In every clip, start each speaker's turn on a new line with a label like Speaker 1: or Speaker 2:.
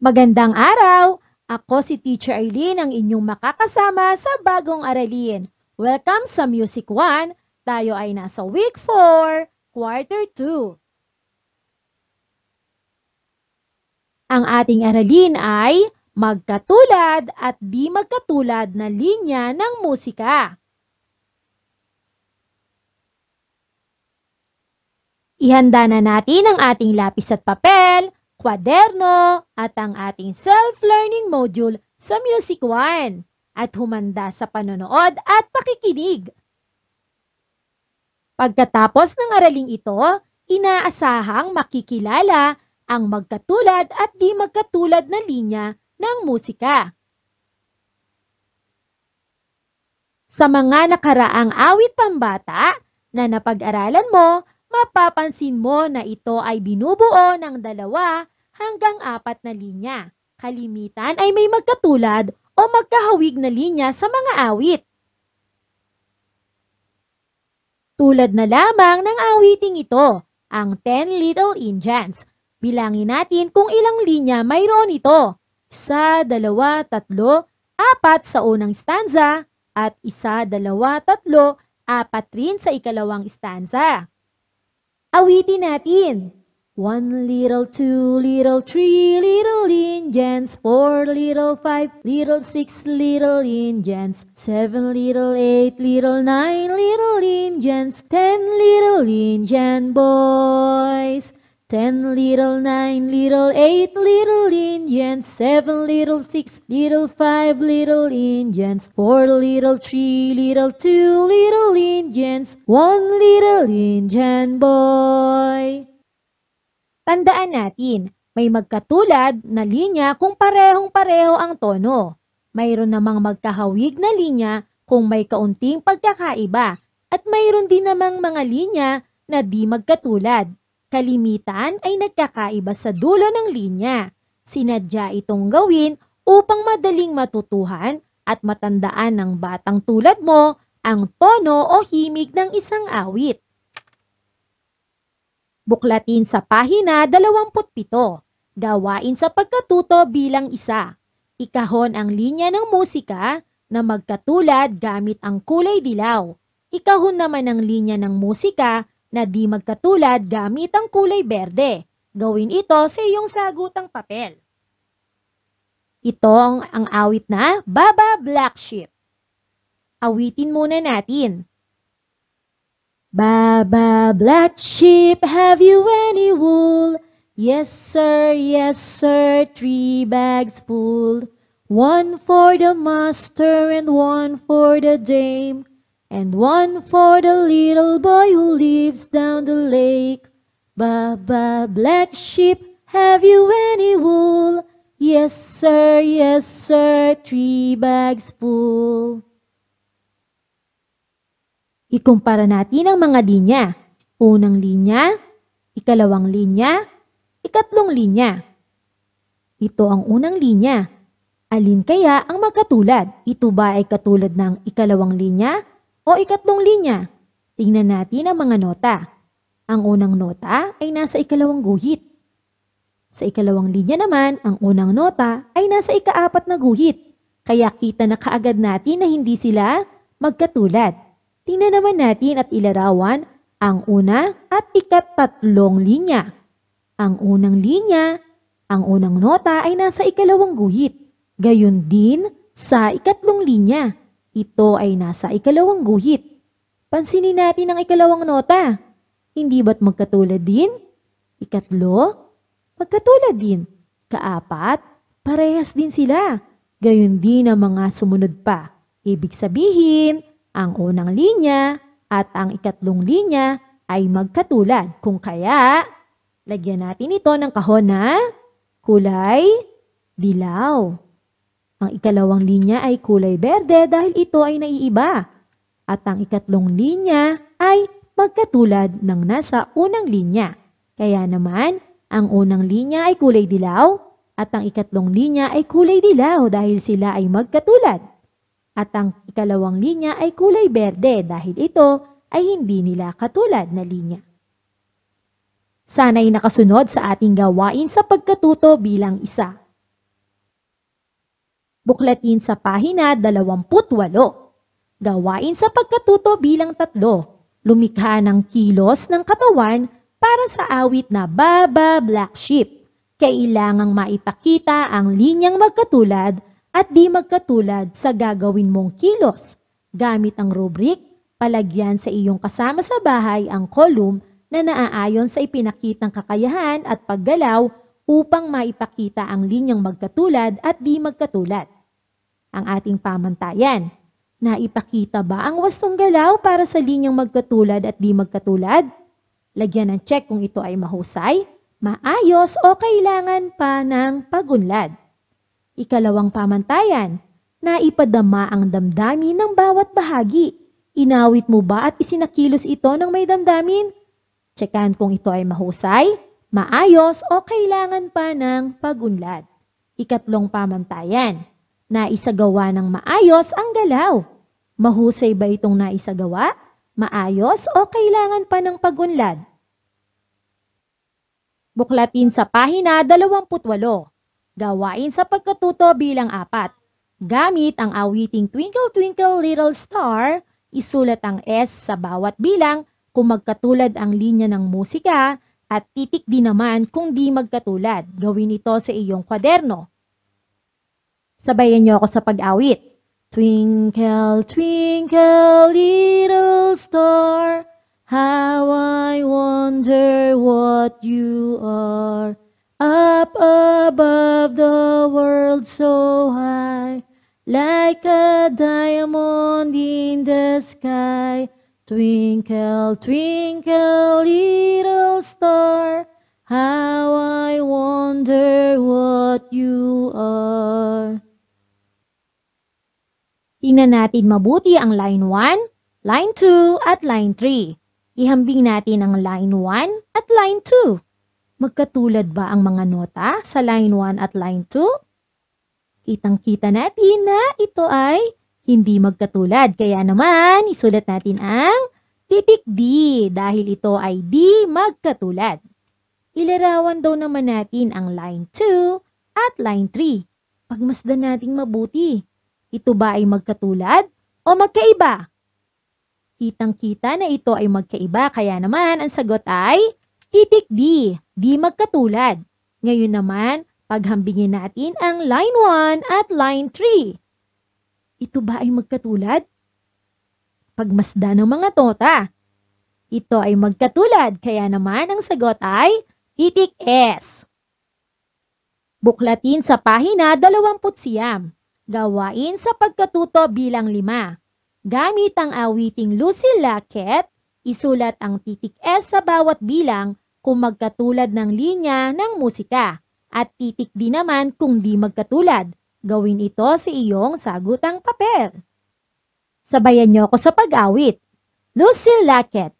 Speaker 1: Magandang araw! Ako si Teacher Eileen ang inyong makakasama sa bagong aralin. Welcome sa Music 1. Tayo ay nasa Week 4, Quarter 2. Ang ating aralin ay magkatulad at di magkatulad na linya ng musika. Ihanda na natin ang ating lapis at papel kwaderno at ang ating self-learning module sa Music 1 at humanda sa panonood at pakikinig. Pagkatapos ng araling ito, inaasahang makikilala ang magkatulad at di magkatulad na linya ng musika. Sa mga nakaraang awit pambata na napag-aralan mo, mapapansin mo na ito ay binubuo ng dalawa hanggang apat na linya. Kalimitan ay may magkatulad o magkahawig na linya sa mga awit. Tulad na lamang ng awiting ito, ang 10 Little Indians. Bilangin natin kung ilang linya mayroon ito. Isa, dalawa, tatlo, apat sa unang stanza at isa, dalawa, tatlo, apat rin sa ikalawang stanza. Awitin natin. One little, two little, three little Indians, four little, five little, six little Indians, seven little, eight little, nine little Indians, ten little Indian boys. Ten little nine, little eight, little Indians. Seven little six, little five, little Indians. Four little three, little two, little Indians. One little Indian boy. Tandaan natin, may magkatulad na linya kung parehong-pareho ang tono. Mayroon namang magkahawig na linya kung may kaunting pagkakaiba. At mayroon din namang mga linya na di magkatulad Kalimitan ay nagkakaiba sa dulo ng linya. Sinadya itong gawin upang madaling matutuhan at matandaan ng batang tulad mo ang tono o himig ng isang awit. Buklatin sa pahina 27. Gawain sa pagkatuto bilang isa. Ikahon ang linya ng musika na magkatulad gamit ang kulay dilaw. Ikahon naman ang linya ng musika na di magkatulad gamit ang kulay berde. Gawin ito sa iyong sagutang papel. Ito ang awit na Baba Black Sheep. Awitin muna natin. Baba Black Sheep, have you any wool? Yes sir, yes sir, three bags full. One for the master and one for the dame and one for the little boy who lives down the lake. Ba ba black sheep, have you any wool? Yes, sir, yes, sir, three bags full. Ikumpara natin ang mga linya. Unang linya, ikalawang linya, ikatlong linya. Ito ang unang linya. Alin kaya ang magkatulad? Ito ba ay katulad ng ikalawang linya, o ikatlong linya. Tingnan natin ang mga nota. Ang unang nota ay nasa ikalawang guhit. Sa ikalawang linya naman, ang unang nota ay nasa ikaapat na guhit. Kaya kita na kaagad natin na hindi sila magkatulad. Tingnan naman natin at ilarawan ang una at ikatatlong linya. Ang unang linya, ang unang nota ay nasa ikalawang guhit. Gayon din sa ikatlong linya. Ito ay nasa ikalawang guhit. Pansinin natin ang ikalawang nota. Hindi ba't magkatulad din? Ikatlo, magkatulad din. Kaapat, parehas din sila. Gayon din ang mga sumunod pa. Ibig sabihin, ang unang linya at ang ikatlong linya ay magkatulad. Kung kaya, lagyan natin ito ng kahon na kulay dilaw. Ang ikalawang linya ay kulay berde dahil ito ay naiiba. At ang ikatlong linya ay magkatulad ng nasa unang linya. Kaya naman, ang unang linya ay kulay dilaw at ang ikatlong linya ay kulay dilaw dahil sila ay magkatulad. At ang ikalawang linya ay kulay berde dahil ito ay hindi nila katulad na linya. Sana'y nakasunod sa ating gawain sa pagkatuto bilang isa. Buklatin sa pahina 28. Gawain sa pagkatuto bilang tatlo. Lumikha ng kilos ng katawan para sa awit na Baba Black Sheep. Kailangang maipakita ang linyang magkatulad at di magkatulad sa gagawin mong kilos. Gamit ang rubrik, palagyan sa iyong kasama sa bahay ang kolum na naaayon sa ipinakitang kakayahan at paggalaw upang maipakita ang linyang magkatulad at di magkatulad. Ang ating pamantayan, naipakita ba ang wastong galaw para sa linyang magkatulad at di magkatulad? Lagyan ng check kung ito ay mahusay, maayos o kailangan pa ng pagunlad. Ikalawang pamantayan, naipadama ang damdamin ng bawat bahagi. Inawit mo ba at isinakilos ito ng may damdamin? Tsekan kung ito ay mahusay, maayos o kailangan pa ng pagunlad. Ikatlong pamantayan, naisagawa ng maayos ang galaw. Mahusay ba itong naisagawa? Maayos o kailangan pa ng pagunlad? Buklatin sa pahina 28. Gawain sa pagkatuto bilang apat. Gamit ang awiting Twinkle Twinkle Little Star, isulat ang S sa bawat bilang kung magkatulad ang linya ng musika, at titik din naman kung di magkatulad. Gawin ito sa iyong kwaderno. Sabayan niyo ako sa pag-awit. Twinkle, twinkle, little star, how I wonder what you are. Up above the world so high, like a diamond in the sky. Twinkle, twinkle, little star, how I wonder what you are. Tingnan natin mabuti ang line 1, line 2, at line 3. Ihambing natin ang line 1 at line 2. Magkatulad ba ang mga nota sa line 1 at line 2? Kitang-kita natin na ito ay hindi magkatulad. Kaya naman, isulat natin ang titik D dahil ito ay D magkatulad. Ilarawan daw naman natin ang line 2 at line 3. Pagmasdan nating mabuti, ito ba ay magkatulad o magkaiba? Kitang-kita na ito ay magkaiba kaya naman ang sagot ay titik D, di magkatulad. Ngayon naman, paghambingin natin ang line 1 at line 3. Ito ba ay magkatulad? Pagmasda ng mga tota. Ito ay magkatulad, kaya naman ang sagot ay titik S. Buklatin sa pahina 20 Gawain sa pagkatuto bilang lima. Gamit ang awiting Lucy Lackett, isulat ang titik S sa bawat bilang kung magkatulad ng linya ng musika at titik D naman kung di magkatulad Gawin ito sa iyong sagutang papel. Sabayan niyo ako sa pag-awit. Lucille Lackett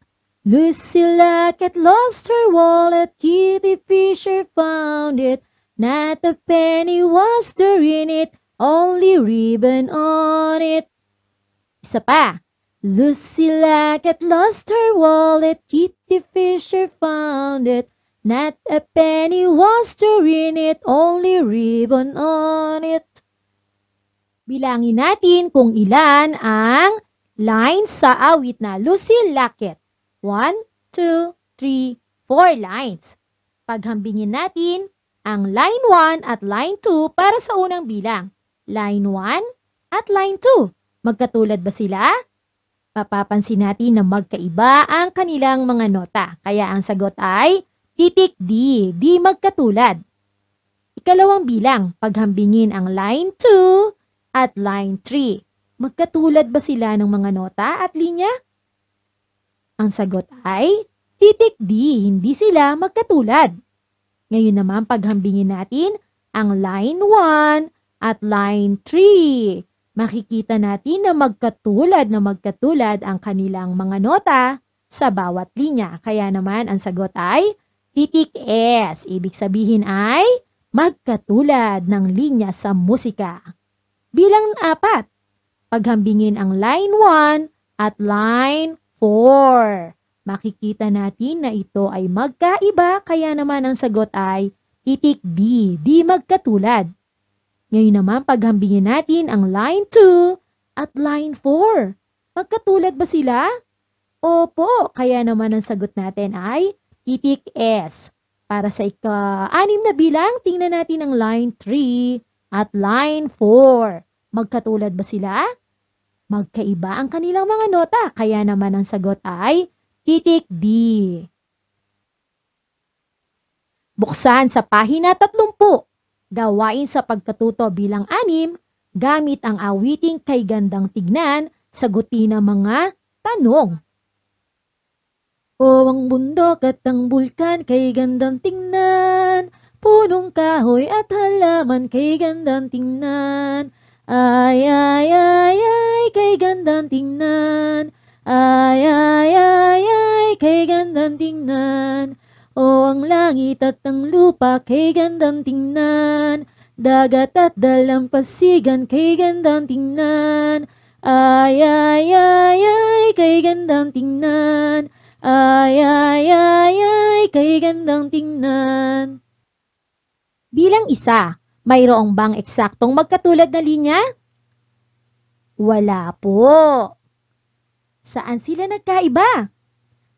Speaker 1: Lucille Lackett lost her wallet, Kitty Fisher found it. Not a penny was there in it, only ribbon on it. Isa pa. Lucy Lackett lost her wallet, Kitty Fisher found it. Not a penny was to win it, only ribbon on it. Bilangin natin kung ilan ang lines sa awit na Lucy Lockett. 1, 2, 3, 4 lines. Paghambingin natin ang line 1 at line 2 para sa unang bilang. Line 1 at line 2. Magkatulad ba sila? Papapansin natin na magkaiba ang kanilang mga nota. Kaya ang sagot ay Titik D, di magkatulad. Ikalawang bilang, paghambingin ang line 2 at line 3. Magkatulad ba sila ng mga nota at linya? Ang sagot ay titik D, hindi sila magkatulad. Ngayon naman paghambingin natin ang line 1 at line 3. Makikita natin na magkatulad na magkatulad ang kanilang mga nota sa bawat linya. Kaya naman ang sagot ay Titik S, ibig sabihin ay magkatulad ng linya sa musika. Bilang apat, paghambingin ang line 1 at line 4. Makikita natin na ito ay magkaiba kaya naman ang sagot ay titik D, di magkatulad. Ngayon naman paghambingin natin ang line 2 at line 4. Magkatulad ba sila? Opo, kaya naman ang sagot natin ay Titik S. Para sa ika-anim na bilang, tingnan natin ang line 3 at line 4. Magkatulad ba sila? Magkaiba ang kanilang mga nota, kaya naman ang sagot ay titik D. Buksan sa pahina 30. Gawain sa pagkatuto bilang 6 gamit ang awiting kay gandang tignan, sagutin ang mga tanong. O ang bundok at ang bulkan kay gandang tingnan, punong kahoy at halaman kay gandang tingnan. Ay, ay, ay, ay, kay gandang tingnan. Ay, ay, ay, ay, kay gandang tingnan. O ang langit at ang lupa kay gandang tingnan. Dagat at dalampasigan kay gandang tingnan. Ay, ay, ay, ay, kay gandang tingnan. Bilang isa, mayroong bang eksaktong magkatulad na linya? Wala po. Saan sila nagkaiba?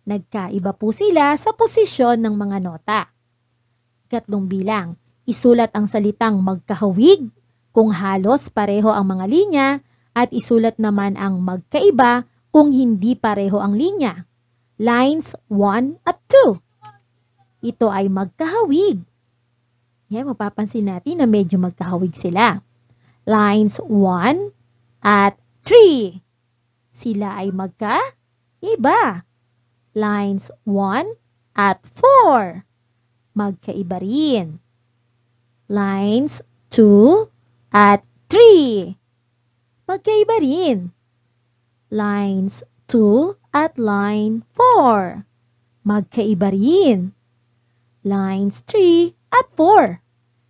Speaker 1: Nagkaiba po sila sa posisyon ng mga nota. Katlong bilang, isulat ang salitang magkahawig kung halos pareho ang mga linya at isulat naman ang magkaiba kung hindi pareho ang linya. Lines 1 at 2 ito ay magkahawig. Yan, mapapansin natin na medyo magkahawig sila. Lines 1 at 3. Sila ay magkaiba. Lines 1 at 4. Magkaiba rin. Lines 2 at 3. Magkaiba rin. Lines 2 at line 4. Magkaiba rin lines 3 at 4.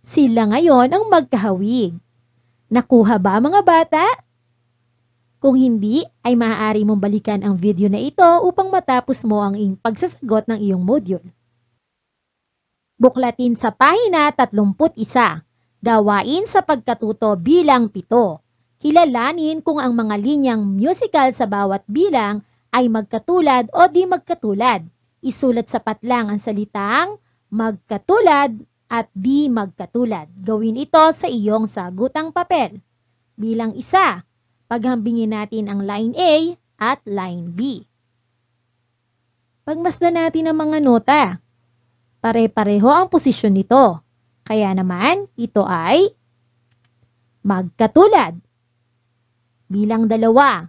Speaker 1: Sila ngayon ang magkahawig. Nakuha ba mga bata? Kung hindi, ay maaari mong balikan ang video na ito upang matapos mo ang iyong pagsasagot ng iyong module. Buklatin sa pahina 31. Gawain sa pagkatuto bilang 7. Kilalanin kung ang mga linyang musical sa bawat bilang ay magkatulad o di magkatulad. Isulat sa patlang ang salitang magkatulad at di magkatulad. Gawin ito sa iyong sagutang papel. Bilang isa, paghambingin natin ang line A at line B. Pagmasdan natin ang mga nota. Pare-pareho ang posisyon nito. Kaya naman, ito ay magkatulad. Bilang dalawa,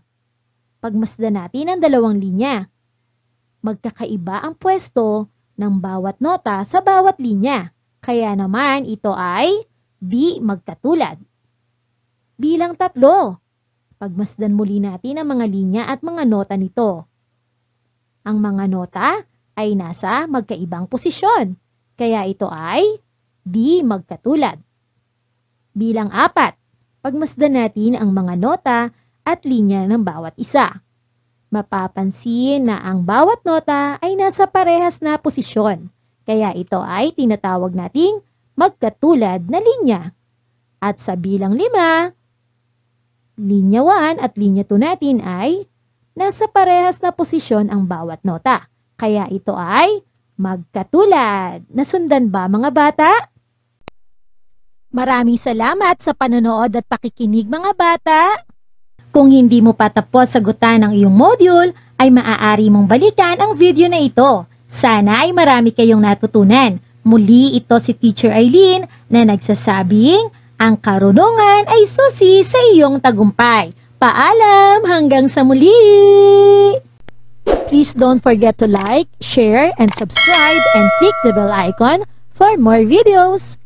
Speaker 1: pagmasdan natin ang dalawang linya. Magkakaiba ang pwesto ng bawat nota sa bawat linya. Kaya naman ito ay di magkatulad. Bilang tatlo, pagmasdan muli natin ang mga linya at mga nota nito. Ang mga nota ay nasa magkaibang posisyon, kaya ito ay di magkatulad. Bilang apat, pagmasdan natin ang mga nota at linya ng bawat isa mapapansin na ang bawat nota ay nasa parehas na posisyon. Kaya ito ay tinatawag nating magkatulad na linya. At sa bilang lima, linya 1 at linya 2 natin ay nasa parehas na posisyon ang bawat nota. Kaya ito ay magkatulad. Nasundan ba mga bata? Maraming salamat sa panonood at pakikinig mga bata. Kung hindi mo pa tapos sagutan ang iyong module, ay maaari mong balikan ang video na ito. Sana ay marami kayong natutunan. Muli ito si Teacher Eileen na nagsasabing, ang karunungan ay susi sa iyong tagumpay. Paalam hanggang sa muli! Please don't forget to like, share, and subscribe and click the bell icon for more videos.